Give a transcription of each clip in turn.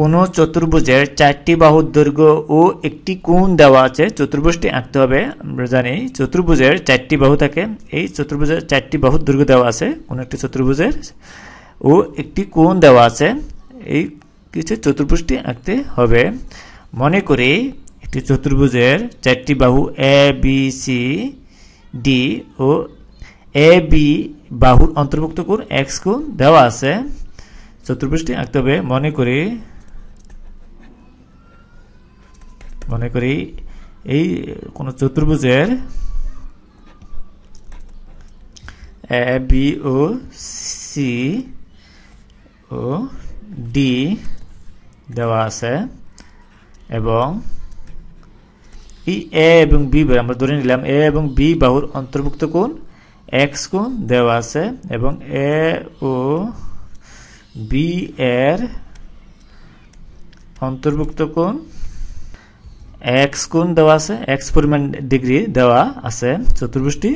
কোনো চতুর্ভুজের চারটি বাহুর দৈর্ঘ্য ও একটি কোণ দেওয়া আছে চতুর্ভুজটি আঁকতে হবে আমরা জানি চতুর্ভুজের চারটি বাহু থাকে এই চতুর্ভুজের চারটি বাহুর দৈর্ঘ্য দেওয়া আছে কোনো একটি চতুর্ভুজের ও একটি কোণ দেওয়া আছে এই কিছু চতুর্ভুজটি আঁকতে হবে মনে করি একটি চতুর্ভুজের চারটি বাহু এ বি সি ডি ও এ বি বাহুর অন্তর্ভুক্ত কোণ এক্স কোণ দেওয়া আছে চতুর্ভুজটি আঁকতে হবে মনে করি মনে করি এই কোনো চতুর্ভুজের এ বি ও সি ও ডি দেওয়া আছে এবং এই এ এবং বি আমরা ধরে নিলাম এ এবং বি বাহুর অন্তর্ভুক্ত কোণ এক্স কোণ দেওয়া আছে এবং এ ও বি এর অন্তর্ভুক্ত কোণ এক্স কোণ দেওয়া আছে এক্স পরিমাণ ডিগ্রি দেওয়া আছে চতুর্ভুজটি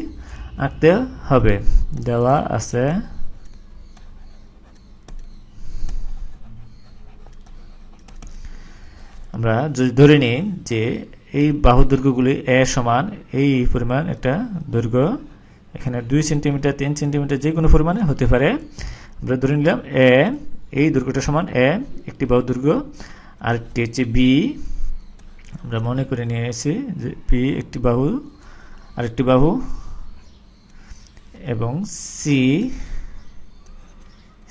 আঁকতে হবে দেওয়া আছে আমরা যদি ধরে নিই যে এই বাহু দৈর্ঘ্যগুলি এ সমান এই পরিমাণ একটা দৈর্ঘ্য এখানে দুই সেন্টিমিটার তিন সেন্টিমিটার যে কোনো পরিমাণে হতে পারে আমরা ধরে নিলাম এ এই দৈর্ঘ্যটা সমান এ একটি বাহু দৈর্ঘ্য আর একটি হচ্ছে বি আমরা মনে করে নিয়ে এসেছি যে পি একটি বাহু আরেকটি বাহু এবং সি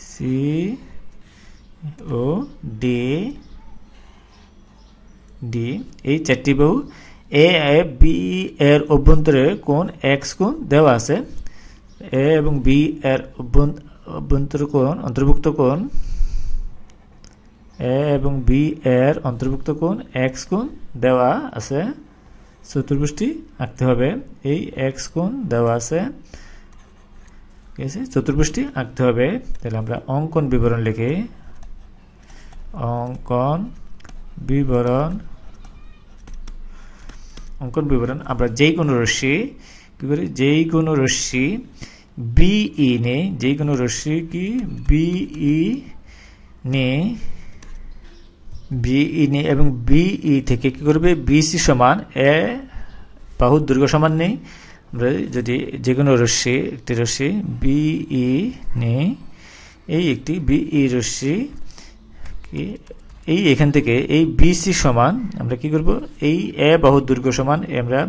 সি ও ডি ডি এই চারটি বাহু এ এফ বি এর অভ্যন্তরে কোন এক্স কোন দেওয়া আছে এ এবং বি এর অভ্যন্তর কোন অন্তর্ভুক্ত কোন এ এবং বি এর অন্তর্ভুক্ত কোণ এক্স কোণ দেওয়া আছে চতুর্ভুষ্টি আঁকতে হবে এই এক্স কোণ দেওয়া আছে ঠিক আছে চতুর্ভুষ্টি আঁকতে হবে তাহলে আমরা অঙ্কন বিবরণ লিখি অঙ্কন বিবরণ অঙ্কন বিবরণ আমরা যেই কোনো রশ্মি কী করি যেই কোনো রশ্মি বিই নেই যেই কোনো রশ্মি কি বিই নেই বিই e নেই এবং বিই e থেকে কী করবে বিসি সমান এ বাহু দুর্গ সমান নেই যদি যে কোনো রশ্মি একটি রশ্মি বিই e নেই এই একটি বিই রশ্মি এই এখান থেকে এই বিসি সমান আমরা কি করব এই এ বাহু দুর্গ সমান আমরা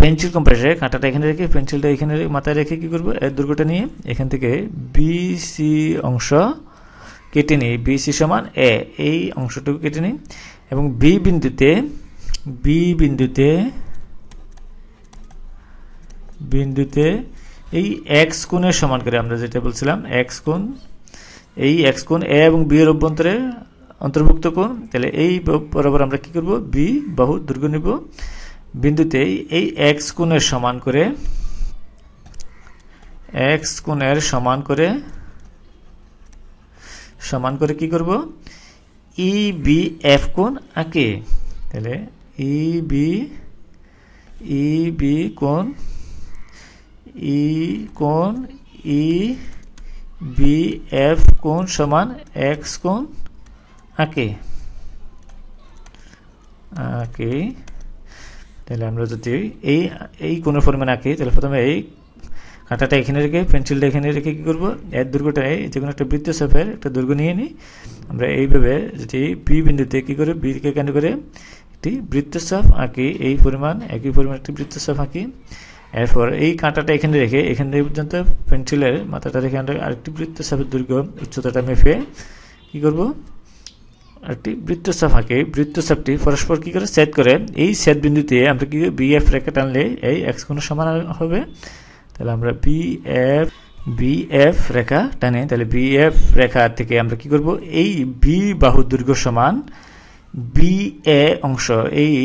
পেন্সিল কম্পাসে কাঁটাটা এখানে রেখে পেন্সিলটা এখানে মাথায় রেখে কি করব এর দুর্গটা নিয়ে এখান থেকে বিসি অংশ কেটে নিই বিসি সমান এ এই অংশটুকু কেটে নিই এবং বি বিন্দুতে বি বিন্দুতে বিন্দুতে এই এক্স কোণের সমান করে আমরা যেটা বলছিলাম এক্স কোণ এই এক্স কোণ এ এবং বি এর অভ্যন্তরে অন্তর্ভুক্ত কোণ তাহলে এই বরাবর আমরা কি করব বি বাহু দুর্গ নিব বিন্দুতে এই এক্স কোণের সমান করে এক্স কোণের সমান করে সমান করে কি করব ই বি এফ কোন আঁকে তাহলে ই বি ই বি কোন ই কোন ই বি এফ কোন সমান এক্স কোন আঁকে আঁকে তাহলে আমরা যদি এই এই কোন ফর্মে আঁকি তাহলে প্রথমে এই কাঁটাটা এখানে রেখে পেন্সিলটা এখানে রেখে কী করবো এর এই যে কোনো একটা বৃত্তচাপের একটা দুর্গ নিয়ে নিই আমরা এইভাবে যদি পি বিন্দুতে কী করে বিকে কেন্দ্র করে একটি বৃত্তচাপ আঁকি এই পরিমাণ একই পরিমাণ একটি বৃত্তচাপ আঁকি এরপর এই কাঁটাটা এখানে রেখে এখান থেকে পর্যন্ত পেন্সিলের মাথাটা রেখে আমরা আরেকটি বৃত্তচাপের দুর্গ উচ্চতাটা মেপে কী করবো একটি বৃত্তচাপ আঁকে বৃত্তচাপটি পরস্পর কী করে সেট করে এই সেট বিন্দুতে আমরা কী বি এফ রেখে টানলে এই এক্স কোনো সমান হবে তাহলে আমরা বি এফ বি এফ রেখা টানে তাহলে বি এফ রেখা থেকে আমরা কি করব এই বি বাহু দৈর্ঘ্য সমান বি এ অংশ এই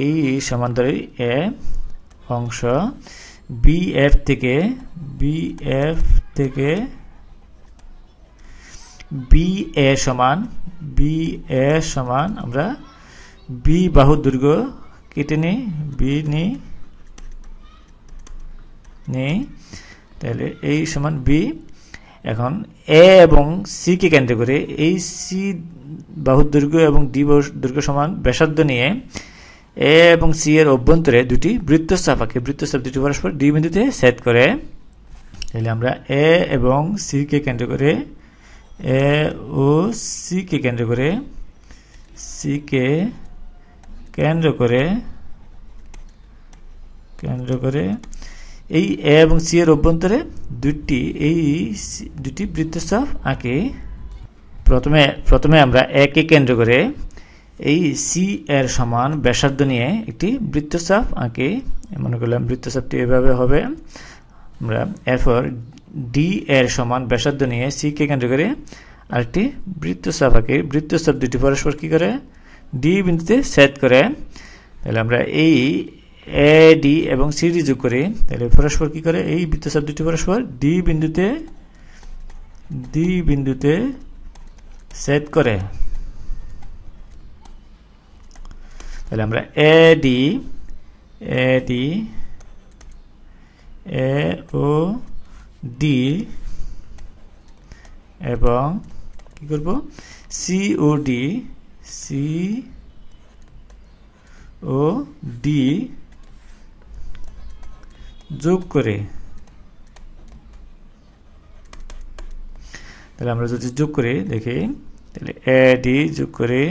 এই সমান্তরে এ অংশ বি এফ থেকে বি এফ থেকে বি এ সমান বি এ সমান আমরা বি বাহু দৈর্ঘ্য কেটে নিই বি নিই নেই তাহলে এই সমান বি এখন এ এবং সি কে কেন্দ্র করে এই সি বাহু দৈর্ঘ্য এবং ডি বাহু দৈর্ঘ্য সমান ব্যাসার্ধ নিয়ে এ এবং সি এর অভ্যন্তরে দুটি বৃত্তচাপ আঁকে বৃত্তচাপ দুটি পরস্পর ডি বিন্দুতে সেট করে তাহলে আমরা এ এবং সিকে কেন্দ্র করে এ ও সি কে কেন্দ্র করে সি কে কেন্দ্র করে কেন্দ্র করে এই এ এবং সি এর অভ্যন্তরে দুটি এই দুটি বৃত্তচাপ আঁকে প্রথমে প্রথমে আমরা একে কেন্দ্র করে এই সি এর সমান ব্যাসার্ধ নিয়ে একটি বৃত্তচাপ আঁকে মনে করলাম বৃত্তচাপটি এভাবে হবে আমরা এরপর ডি এর সমান ব্যাসার্ধ নিয়ে সি কে কেন্দ্র করে আরেকটি বৃত্তচাপ আঁকে বৃত্তচাপ দুটি পরস্পর কী করে ডি বিন্দুতে সেট করে তাহলে আমরা এই এ ডি এবং সিডি যোগ করে তাহলে পরস্পর কি করে এই বৃত্তচাপ শব্দটি পরস্পর ডি বিন্দুতে ডি বিন্দুতে সেট করে তাহলে আমরা A D A D A ও ডি এবং কি করব ডি সি ও ডি যোগ করে তাহলে আমরা যদি যোগ করে দেখি তাহলে এ ডি যোগ করে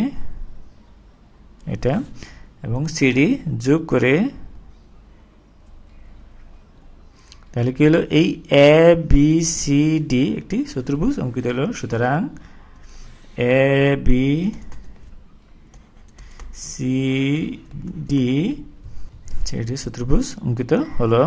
এটা এবং সিডি যোগ করে তাহলে কি হলো এই এ বি সি ডি একটি চতুর্ভুজ অঙ্কিত হলো সুতরাং এ বি সি ডি शत्रुभुज अङ्किता हेलो